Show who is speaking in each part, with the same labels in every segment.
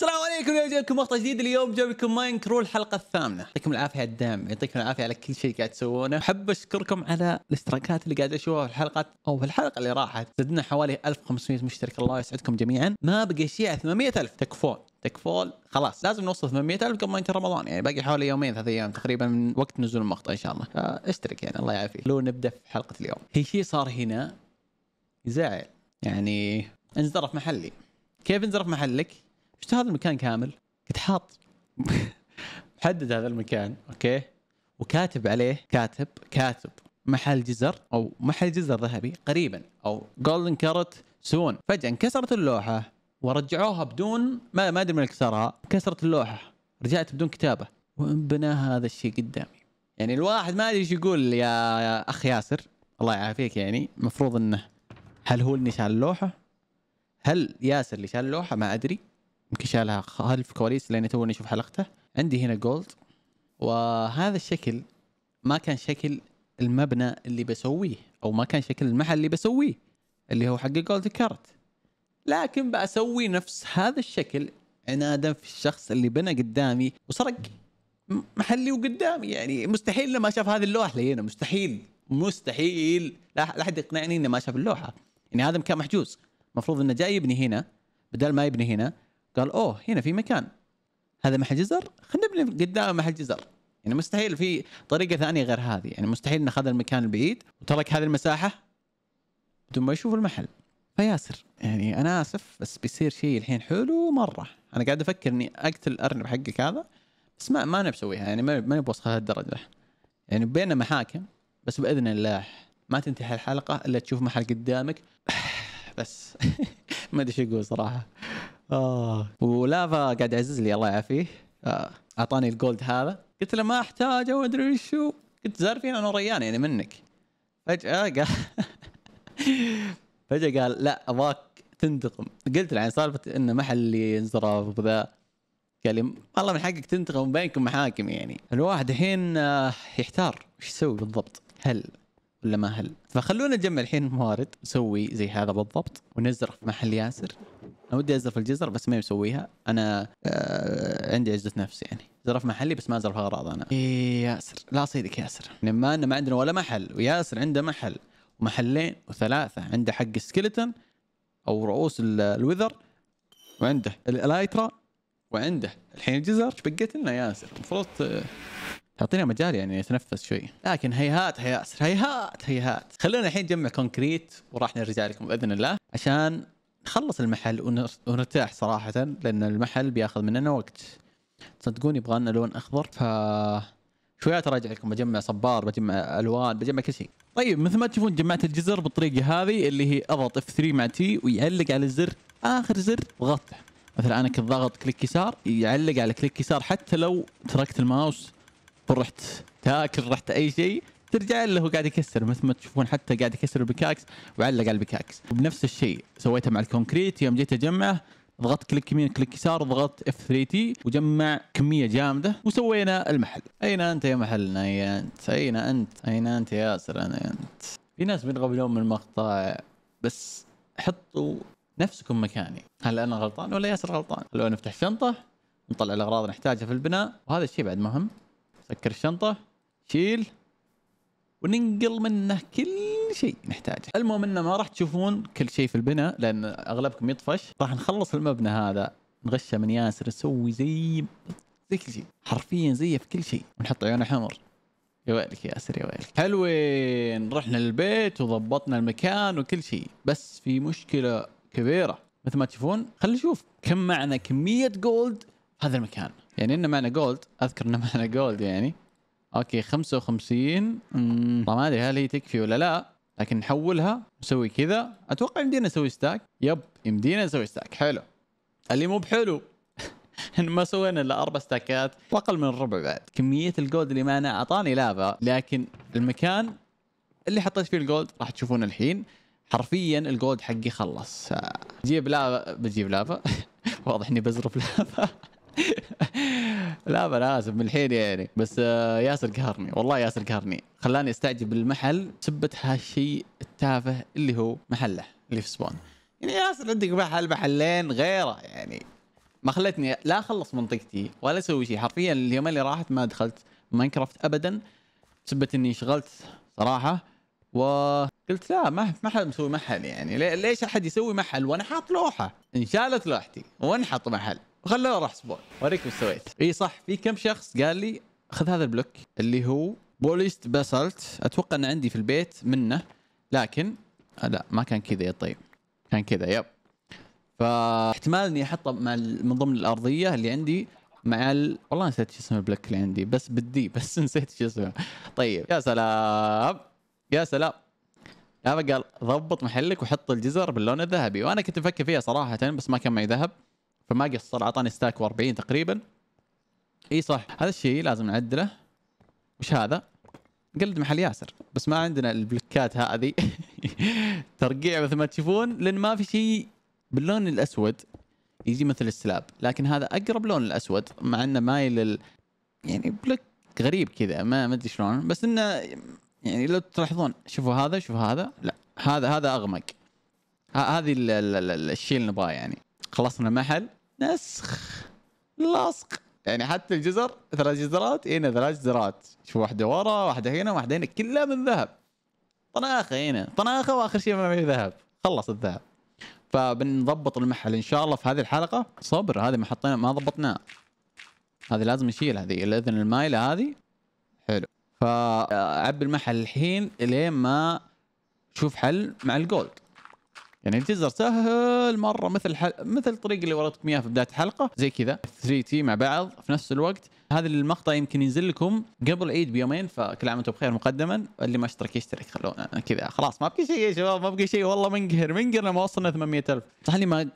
Speaker 1: السلام عليكم اليوم جايبكم مقطع جديد اليوم جايب لكم ماين كرو الحلقه الثامنه يعطيكم العافيه على الدعم يعطيكم العافيه على كل شيء قاعد تسوونه احب اشكركم على الاشتراكات اللي قاعد اشوفها في الحلقات او في الحلقه اللي راحت زدنا حوالي 1500 مشترك الله يسعدكم جميعا ما بقى شيء على 800000 تكفون تكفون خلاص لازم نوصل 800000 قبل ما ينتهي رمضان يعني باقي حوالي يومين ثلاث ايام تقريبا من وقت نزول المقطع ان شاء الله فاشترك يعني الله يعافيك لو نبدا في حلقه اليوم في شيء صار هنا يزعل يعني انزرف محلي كيف انزرف محلك شفت هذا المكان كامل كنت حاط محدد هذا المكان اوكي وكاتب عليه كاتب كاتب محل جزر او محل جزر ذهبي قريبا او جولدن كارت سون فجاه انكسرت اللوحه ورجعوها بدون ما ما ادري من كسرها كسرت اللوحه رجعت بدون كتابه وانبنى هذا الشيء قدامي يعني الواحد ما ادري ايش يقول يا, يا اخ ياسر الله يعافيك يعني المفروض انه هل هو اللي شال اللوحه؟ هل ياسر اللي شال اللوحه؟ ما ادري يمكن شالها خلف الكواليس لاني توني اشوف حلقته عندي هنا جولد وهذا الشكل ما كان شكل المبنى اللي بسويه او ما كان شكل المحل اللي بسويه اللي هو حق جولد كارت لكن بسوي نفس هذا الشكل عنادا في الشخص اللي بنى قدامي وسرق محلي وقدامي يعني مستحيل لما شاف هذه اللوحه لينا مستحيل مستحيل لا احد يقنعني انه ما شاف اللوحه يعني هذا مكان محجوز المفروض انه جاي يبني هنا بدل ما يبني هنا قال اوه هنا في مكان هذا محل جزر خلينا نبني قدام محل جزر يعني مستحيل في طريقه ثانيه غير هذه يعني مستحيل انه اخذ المكان البعيد وترك هذه المساحه بدون ما يشوف المحل فياسر يعني انا اسف بس بيصير شيء الحين حلو مره انا قاعد افكر اني اقتل الارنب حقك هذا بس ما ما انا بسويها يعني ما ما بوصل لهالدرجه يعني بيننا محاكم بس باذن الله ما تنتهي الحلقه الا تشوف محل قدامك بس ما ادري ايش اقول صراحه اه ولافا قاعد يعزز لي الله يعافيه آه، اعطاني الجولد هذا قلت له ما احتاجه ادري وشو كنت زارفين انا ريان يعني منك فجاه قال فجاه قال لا ابغاك تنتقم قلت له عن يعني سالفه انه محلي ينزرف وذا قال لي والله من حقك تنتقم بينكم محاكم يعني الواحد الحين آه، يحتار ايش يسوي بالضبط هل ولا ما هل فخلونا نجمع الحين موارد نسوي زي هذا بالضبط ونزرع محل ياسر انا ودي ازرف الجزر بس ما مسويها انا آه عندي عزة نفس يعني زرف محلي بس ما ازرف اغراض انا إيه ياسر لا صيدك ياسر ما ان ما عندنا ولا محل وياسر عنده محل ومحلين وثلاثه عنده حق السكلتن او رؤوس الوذر وعنده الايترا وعنده الحين الجزر بقيت لنا ياسر المفروض آه، تعطينا مجال يعني يتنفس شوي لكن هيهات يا ياسر هيهات هيهات خلونا الحين نجمع كونكريت وراح نرجع لكم باذن الله عشان خلص المحل ونرتاح صراحه لان المحل بياخذ مننا وقت تصدقون يبغى لنا لون اخضر ف شويات اراجع لكم بجمع صبار بجمع الوان بجمع كل شيء طيب مثل ما تشوفون جمعت الجزر بالطريقه هذه اللي هي اضغط اف 3 مع تي ويعلق على الزر اخر زر ضغطته مثلا انا كنت ضاغط كليك يسار يعلق على كليك يسار حتى لو تركت الماوس ورحت تاكل رحت اي شيء ترجع له هو قاعد يكسر مثل ما تشوفون حتى قاعد يكسر البكاكس وعلق على البكاكس وبنفس الشيء سويته مع الكونكريت يوم جيت اجمعه ضغطت كليك يمين كليك يسار ضغطت اف 3 تي وجمع كميه جامده وسوينا المحل اين انت يا محلنا يا انت اين انت اين انت يا ياسر انا انت في ناس بينغبنون من المقطع بس حطوا نفسكم مكاني هل انا غلطان ولا ياسر غلطان لو نفتح شنطه نطلع الاغراض اللي نحتاجها في البناء وهذا الشيء بعد مهم سكر الشنطه شيل وننقل منه كل شيء نحتاجه المهم انه ما راح تشوفون كل شيء في البناء لان اغلبكم يطفش راح نخلص المبنى هذا نغشه من ياسر نسوي زي زي كل شيء حرفيا زيه في كل شيء ونحط عيونه حمر يا ويلك يا ياسر يا ويلك حلوين رحنا البيت وضبطنا المكان وكل شيء بس في مشكله كبيره مثل ما تشوفون خلينا نشوف كم معنا كميه جولد في هذا المكان يعني ان معنا جولد اذكر ان معنا جولد يعني اوكي 55 ما ادري هل هي تكفي ولا لا لكن نحولها نسوي كذا اتوقع يمدينا نسوي ستاك يب يمدينا نسوي ستاك حلو اللي مو بحلو ان ما سوينا الا اربع ستاكات واقل من الربع بعد كميه الجولد اللي معنا اعطاني لافا لكن المكان اللي حطيت فيه الجولد راح تشوفون الحين حرفيا الجولد حقي خلص جيب لافا بجيب لافا واضح اني بزرف لافا لا انا اسف من الحين يعني بس آه، ياسر قهرني والله ياسر قهرني خلاني استعجب بالمحل سبت هالشيء التافه اللي هو محله اللي في سبون يعني ياسر عندك محل محلين غيره يعني ما خلتني لا اخلص منطقتي ولا اسوي شيء حرفيا اليومين اللي راحت ما دخلت ماينكرافت ابدا سبت اني شغلت صراحه وقلت لا ما ما حد مسوي محل يعني ليش احد يسوي محل وانا حاط لوحه انشالت لوحتي وانحط محل خلنا راح اسبوع اوريكم ايش سويت اي صح في كم شخص قال لي خذ هذا البلوك اللي هو بوليست بسلت اتوقع انه عندي في البيت منه لكن آه، لا ما كان كذا يا طيب كان كذا يب فاحتمال اني احطه مع من ضمن الارضيه اللي عندي مع ال... والله نسيت شو اسم البلوك اللي عندي بس بدي بس نسيت شو اسمه طيب يا سلام يا سلام هذا قال ضبط محلك وحط الجزر باللون الذهبي وانا كنت مفكر فيها صراحه بس ما كان معي ذهب فما قصر اعطاني ستاك و40 تقريبا اي صح هذا الشيء لازم نعدله وش هذا؟ قلد محل ياسر بس ما عندنا البلوكات هذه ترقيع مثل ما تشوفون لان ما في شيء باللون الاسود يجي مثل السلاب لكن هذا اقرب لون الاسود مع انه مايل لل... يعني بلوك غريب كذا ما ما ادري شلون بس انه يعني لو تلاحظون شوفوا هذا شوفوا هذا لا هذا هذا اغمق هذه الشيء اللي نبغاه يعني خلصنا المحل نسخ لاصق يعني حتى الجزر ثلاث جزرات هنا ثلاث جزرات شوف واحده ورا واحده هنا واحده هنا كلها من ذهب طناخه هنا طناخه واخر شيء ما في ذهب خلص الذهب فبنضبط المحل ان شاء الله في هذه الحلقه صبر هذه ما حطينا ما ضبطناه هذه لازم نشيل هذه الاذن المايله هذه حلو فعب المحل الحين لين ما شوف حل مع الجولد يعني تيزر سهل مره مثل حل... مثل الطريق اللي وريتكم اياه في بدايه الحلقه زي كذا 3 تي مع بعض في نفس الوقت هذا المقطع يمكن ينزل لكم قبل عيد بيومين فكل عام وانتم بخير مقدما اللي ما اشترك يشترك خلونا كذا خلاص ما بقي شيء يا شباب ما بقي شيء والله منقهر منقهر لما وصلنا 800000 صح اني ما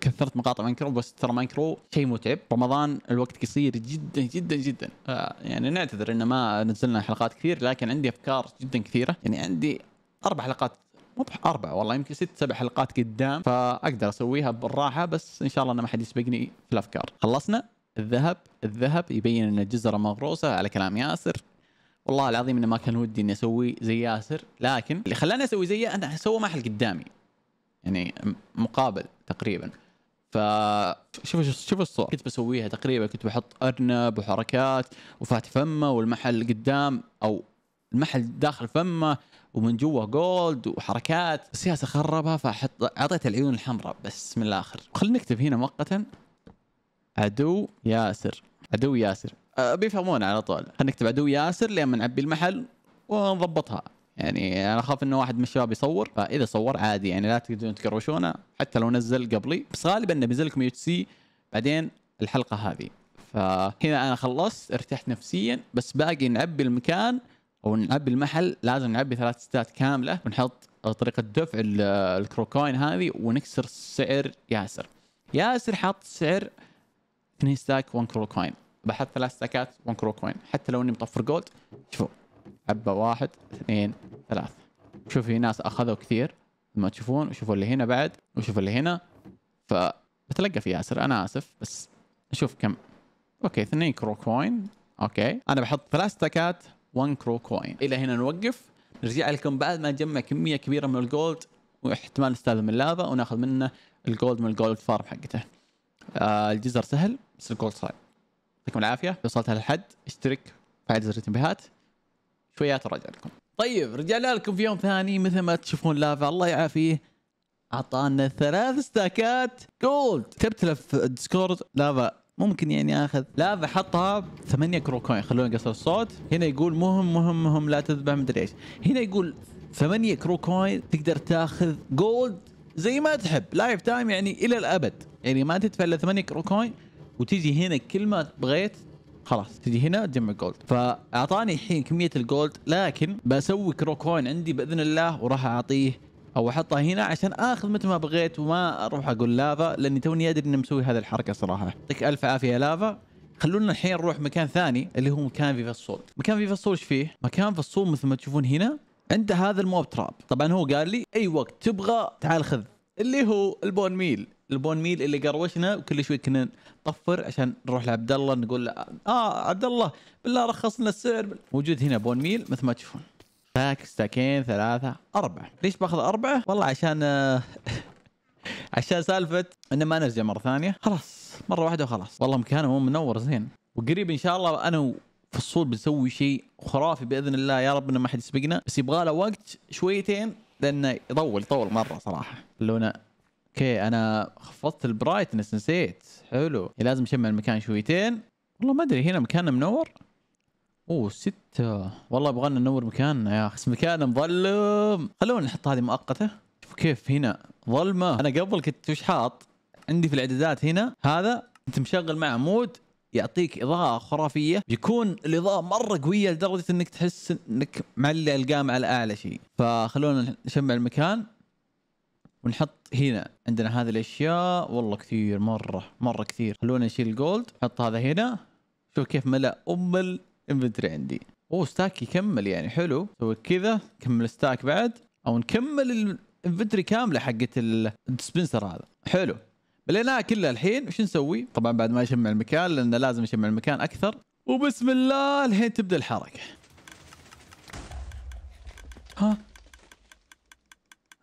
Speaker 1: كثرت مقاطع مانكرو بس ترى مانكرو شيء متعب رمضان الوقت قصير جدا جدا جدا آه يعني نعتذر ان ما نزلنا حلقات كثير لكن عندي افكار جدا كثيره يعني عندي اربع حلقات مو باربع والله يمكن ست سبع حلقات قدام فاقدر اسويها بالراحه بس ان شاء الله انه ما حد يسبقني في الافكار خلصنا الذهب الذهب يبين ان الجزره مغروسه على كلام ياسر والله العظيم انه ما كان ودي اني اسوي زي ياسر لكن اللي خلاني اسوي زيه انا سوى محل قدامي يعني مقابل تقريبا ف شوفوا شوفوا الصور كنت بسويها تقريبا كنت بحط ارنب وحركات وفات فمه والمحل قدام او المحل داخل فمه ومن جوا جولد وحركات السياسه خربها فحط اعطيت العيون الحمراء بس من الاخر خلينا نكتب هنا مؤقتا عدو ياسر عدو ياسر أه، بيفهمون على طول خلينا نكتب عدو ياسر لين نعبي المحل ونضبطها يعني انا اخاف انه واحد من الشباب يصور فاذا صور عادي يعني لا تقدرون تقروشونه حتى لو نزل قبلي بس غالبا بينزل لكم سي بعدين الحلقه هذه فهنا انا خلصت ارتحت نفسيا بس باقي نعبي المكان ونعبي المحل لازم نعبي ثلاث ستات كامله ونحط طريقه دفع الكروكوين هذه ونكسر سعر ياسر ياسر حاط سعر 2 ستاك 1 كروكوين بحط ثلاث ستاكات 1 كروكوين حتى لو اني مطفر جولد شوفوا عبى واحد اثنين ثلاث شوف في ناس اخذوا كثير ما تشوفون وشوفوا اللي هنا بعد وشوفوا اللي هنا فبتلقى في ياسر انا اسف بس نشوف كم اوكي اثنين كروكوين اوكي انا بحط ثلاث ستاكات 1 كرو كوين الى هنا نوقف نرجع لكم بعد ما نجمع كميه كبيره من الجولد واحتمال نستخدم اللافا وناخذ منه الجولد من الجولد فارم حقته آه، الجزر سهل بس الجولد صعب يعطيكم العافيه اذا وصلت هالحد اشترك فعل زر التنبيهات شويات ورجع لكم طيب رجعنا لكم في يوم ثاني مثل ما تشوفون لافا الله يعافيه اعطانا ثلاث ستاكات جولد كتبت له في الديسكورد لافا ممكن يعني اخذ لا بحطها 8 كوين خلونا نقصر الصوت هنا يقول مهم مهم مهم لا تذبح مدري ايش هنا يقول 8 كوين تقدر تاخذ جولد زي ما تحب لايف تايم يعني الى الابد يعني ما تدفع الا 8 كوين وتجي هنا كل ما بغيت خلاص تجي هنا تجمع جولد فاعطاني الحين كميه الجولد لكن بسوي كرو كوين عندي باذن الله وراح اعطيه او احطها هنا عشان اخذ مثل ما بغيت وما اروح اقول لافا لاني توني ادري اني مسوي هذه الحركه صراحه يعطيك الف عافيه يا لافا خلونا الحين نروح مكان ثاني اللي هو مكان فيفا الصول مكان فيفا الصول ايش فيه مكان فصول الصول مثل ما تشوفون هنا عنده هذا الموب تراب طبعا هو قال لي اي وقت تبغى تعال خذ اللي هو البون ميل البون ميل اللي قروشنا وكل شوي كنا نطفر عشان نروح لعبد الله نقول له اه عبد الله بالله رخص لنا السعر موجود هنا بون ميل مثل ما تشوفون ساك ساكين ثلاثة أربعة ليش باخذ أربعة؟ والله عشان آه، عشان سالفة إنه ما نرجع مرة ثانية خلاص مرة واحدة وخلاص والله مكانه مو منور زين وقريب إن شاء الله أنا فصول بنسوي شيء خرافي باذن الله يا رب انه ما حد يسبقنا بس يبغى له وقت شويتين لانه يطول يطول مره صراحه لونا اوكي انا خفضت البرايتنس نسيت حلو لازم اشمع المكان شويتين والله ما ادري هنا مكاننا منور اوه ستة والله يبغى لنا ننور مكاننا يا اخي مكان مظلم خلونا نحط هذه مؤقتة شوف كيف هنا ظلمة انا قبل كنت وش حاط عندي في الاعدادات هنا هذا انت مشغل معه مود يعطيك اضاءة خرافية يكون الاضاءة مرة قوية لدرجة انك تحس انك معلي القام على اعلى شيء فخلونا نشمع المكان ونحط هنا عندنا هذه الاشياء والله كثير مرة مرة كثير خلونا نشيل الجولد نحط هذا هنا شوف كيف ملأ ام انفنتري عندي اوه ستاك يكمل يعني حلو سوي كذا كمل ستاك بعد او نكمل الانفنتري كامله حقت الدسبنسر هذا حلو مليناها كلها الحين وش نسوي؟ طبعا بعد ما يشمع المكان لان لازم يشمع المكان اكثر وبسم الله الحين تبدا الحركه ها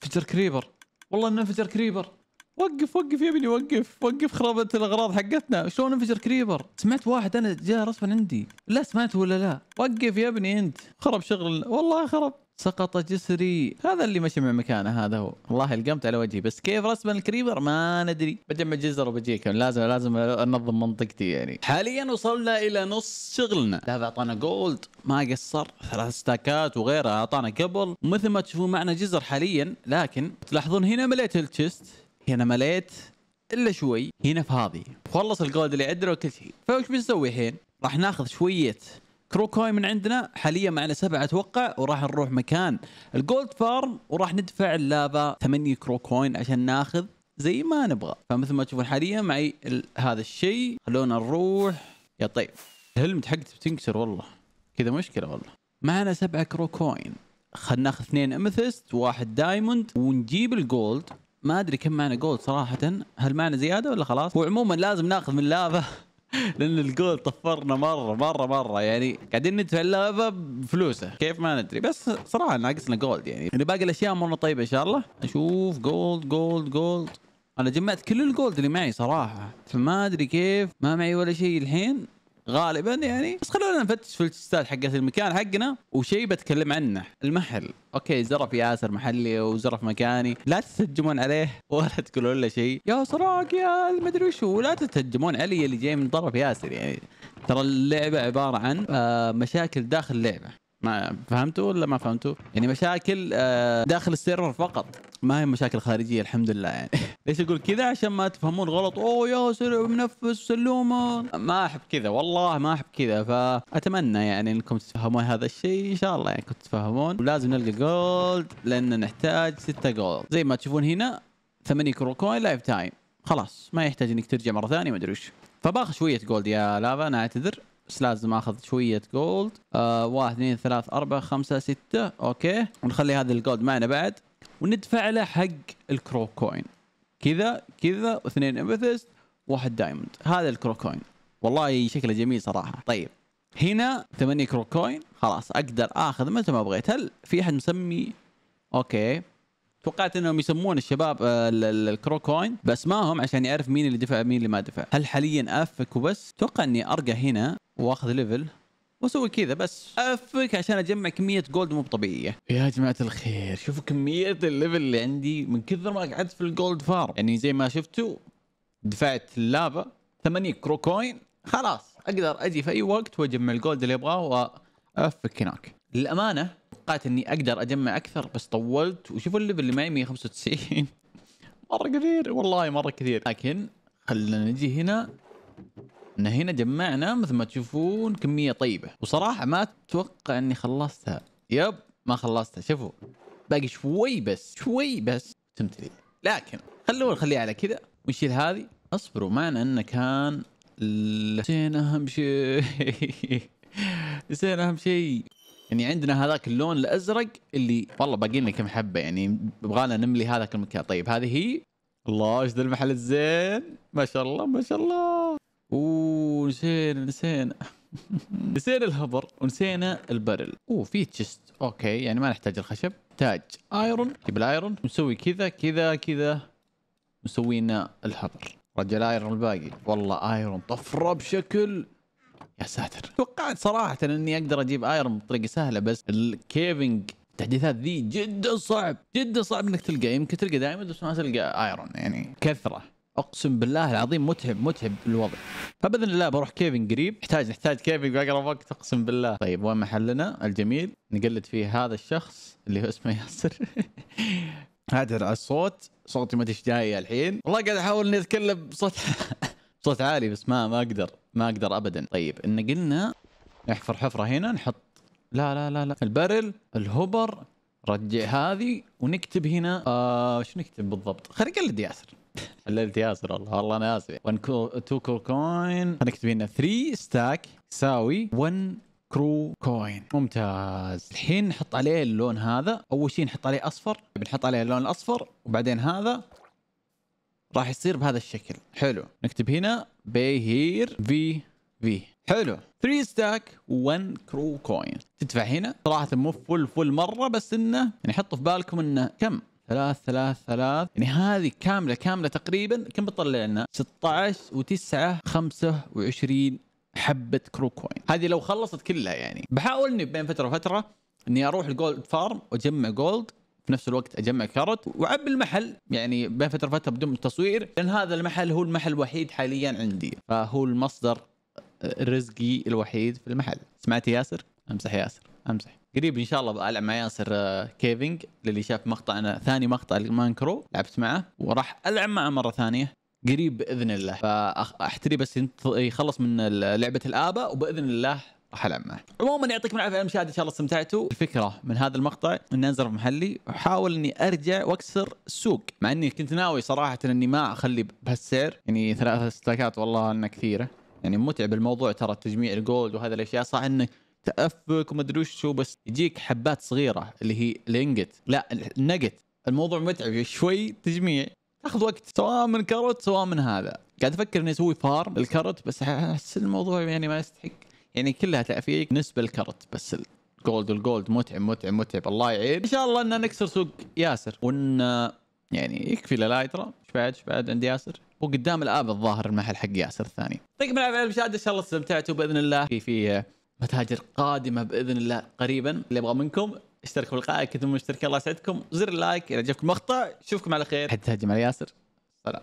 Speaker 1: فجر كريبر والله انه فجر كريبر وقف وقف يا ابني وقف وقف خرابة الاغراض حقتنا شلون انفجر كريبر سمعت واحد انا جاء رسما عندي لا سمعت ولا لا وقف يا ابني انت خرب شغل والله خرب سقط جسري هذا اللي مشي من مكانه هذا هو والله القمت على وجهي بس كيف رسما الكريبر ما ندري بجمع جزر وبجيك لازم لازم انظم منطقتي يعني حاليا وصلنا الى نص شغلنا لا اعطانا جولد ما قصر ثلاث ستاكات وغيرها اعطانا قبل ومثل ما تشوفون معنا جزر حاليا لكن تلاحظون هنا مليت التشست هنا مليت الا شوي هنا فاضي خلص الجولد اللي عندنا وكل شيء فايش بنسوي الحين؟ راح ناخذ شويه كروكوين من عندنا حاليا معنا سبعة اتوقع وراح نروح مكان الجولد فارم وراح ندفع اللافا 8 كروكوين عشان ناخذ زي ما نبغى فمثل ما تشوفون حاليا معي هذا الشيء خلونا نروح يا طيب الهلمت حقتي بتنكسر والله كذا مشكله والله معنا سبعة كروكوين خلنا ناخذ اثنين امثست واحد دايموند ونجيب الجولد ما ادري كم معنا جولد صراحه هل معنا زياده ولا خلاص وعموما لازم ناخذ من لافا لان الجولد طفرنا مره مره مره يعني قاعدين ندفع اللافا بفلوسه كيف ما ندري بس صراحه ناقصنا جولد يعني يعني باقي الاشياء مره طيبه ان شاء الله اشوف جولد جولد جولد انا جمعت كل الجولد اللي معي صراحه فما ادري كيف ما معي ولا شيء الحين غالبا يعني بس خلونا نفتش في التستات حقت المكان حقنا وشيء بتكلم عنه المحل اوكي زرف ياسر محلي وزرف مكاني لا تتهجمون عليه ولا تقولوا له شيء يا سراك يا المدري وشو ولا تتهجمون علي اللي جاي من طرف ياسر يعني ترى اللعبه عباره عن آه، مشاكل داخل اللعبه ما فهمتوا ولا ما فهمتوا؟ يعني مشاكل آه، داخل السيرفر فقط ما هي مشاكل خارجيه الحمد لله يعني ليش اقول كذا عشان ما تفهمون غلط اوه يا سر منفس سلومه ما احب كذا والله ما احب كذا فاتمنى يعني انكم تفهمون هذا الشيء ان شاء الله يعني كنت تفهمون ولازم نلقى جولد لان نحتاج ستة جولد زي ما تشوفون هنا ثمانية كروكوين لايف تايم خلاص ما يحتاج انك ترجع مره ثانيه ما ادري وش فباخذ شويه جولد يا لافا انا اعتذر بس لازم اخذ شويه جولد آه واحد اثنين ثلاث اربع خمسة ستة اوكي ونخلي هذا الجولد معنا بعد وندفع له حق الكرو كوين كذا كذا واثنين امثيست واحد دايموند هذا الكرو كوين والله شكله جميل صراحه طيب هنا 8 كرو كوين خلاص اقدر اخذ متى ما بغيت هل في احد مسمي اوكي توقعت انهم يسمون الشباب آه، الكرو كوين بس ما هم عشان يعرف مين اللي دفع مين اللي ما دفع هل حاليا افك وبس اتوقع اني ارقى هنا واخذ ليفل واسوي كذا بس افك عشان اجمع كميه جولد مو طبيعيه يا جماعه الخير شوفوا كميه الليفل اللي عندي من كثر ما قعدت في الجولد فارم يعني زي ما شفتوا دفعت اللافا 8 كرو كوين خلاص اقدر اجي في اي وقت واجمع الجولد اللي ابغاه وافك هناك للامانه توقعت اني اقدر اجمع اكثر بس طولت وشوفوا الليفل اللي معي 195 مره كثير والله مره كثير لكن خلينا نجي هنا ان هنا جمعنا مثل ما تشوفون كميه طيبه وصراحه ما اتوقع اني خلصتها يب ما خلصتها شوفوا باقي شوي بس شوي بس تمتلي لكن خلوه نخليه على كذا ونشيل هذه اصبروا معنا انه كان نسينا اهم شيء نسينا اهم شيء يعني عندنا هذاك اللون الازرق اللي والله باقي لنا كم حبه يعني يبغالنا نملي هذاك المكان طيب هذه هي الله ايش ذا المحل الزين ما شاء الله ما شاء الله ونسينا نسينا نسينا الهبر ونسينا البرل اوه في تشست اوكي يعني ما نحتاج الخشب تاج ايرون نجيب الايرون ونسوي كذا كذا كذا لنا الهبر رجل ايرون الباقي والله ايرون طفره بشكل يا ساتر توقعت صراحه اني اقدر اجيب ايرون بطريقه سهله بس الكيفنج التحديثات ذي جدا صعب جدا صعب انك تلقى يمكن تلقى دائما بس ما تلقى ايرون يعني كثره اقسم بالله العظيم متعب متعب الوضع فباذن الله بروح كيفن قريب نحتاج نحتاج كيفن باقرب وقت اقسم بالله طيب وين محلنا الجميل نقلد فيه هذا الشخص اللي هو اسمه ياسر هذا الصوت صوتي ما ادري جاي الحين والله قاعد احاول اني اتكلم بصوت صوت عالي بس ما ما اقدر ما اقدر ابدا طيب ان قلنا نحفر حفره هنا نحط لا لا لا لا البرل الهوبر رجع هذه ونكتب هنا آه شو نكتب بالضبط خلينا نقلد ياسر حللت ياسر والله والله انا اسف 1 2 كرو كوين هنا 3 ستاك يساوي 1 كرو كوين ممتاز الحين نحط عليه اللون هذا اول شيء نحط عليه اصفر بنحط عليه اللون الاصفر وبعدين هذا راح يصير بهذا الشكل حلو نكتب هنا بي هير في في حلو 3 ستاك 1 كرو كوين تدفع هنا صراحه مو فل فل مره بس انه يعني حطوا في بالكم انه كم ثلاث ثلاث ثلاث يعني هذه كامله كامله تقريبا كم بتطلع لنا 16 و9 25 حبه كرو كوين هذه لو خلصت كلها يعني بحاول اني بين فتره وفتره اني اروح الجولد فارم واجمع جولد في نفس الوقت اجمع كارت واعبي المحل يعني بين فتره وفتره بدون تصوير لان هذا المحل هو المحل الوحيد حاليا عندي فهو المصدر رزقي الوحيد في المحل سمعت ياسر امسح ياسر امسح قريب ان شاء الله العب مع ياسر آه، كيفنج للي شاف مقطع أنا ثاني مقطع المانكرو لعبت معه وراح العب معه مره ثانيه قريب باذن الله فاحتري بس يخلص من لعبه الابا وباذن الله راح العب معه. عموما يعطيكم العافيه على المشاهد ان شاء الله استمتعتوا. الفكره من هذا المقطع ان انزل في محلي واحاول اني ارجع واكسر السوق مع اني كنت ناوي صراحه اني ما اخلي بهالسعر يعني ثلاث ستاكات والله انها كثيره يعني متعب الموضوع ترى تجميع الجولد وهذه الاشياء صح انك تأفك وما ادري شو بس يجيك حبات صغيره اللي هي الانجت لا النجت الموضوع متعب شوي تجميع تاخذ وقت سواء من كاروت سواء من هذا قاعد افكر اني اسوي فارم الكاروت بس احس الموضوع يعني ما يستحق يعني كلها تأفيك نسبه الكاروت بس الجولد والجولد متعب متعب متعب الله يعين ان شاء الله ان نكسر سوق ياسر وان يعني يكفي للايترا ايش بعد ايش بعد عند ياسر وقدام الاب الظاهر المحل حق ياسر الثاني يعطيكم العافيه المشاهده ان شاء الله استمتعتوا باذن الله في في متاجر قادمه باذن الله قريبا اللي يبغى منكم اشتركوا في القناه كنتم مشتركين الله يسعدكم زر اللايك اذا عجبكم المقطع اشوفكم على خير حتى تهجم على ياسر سلام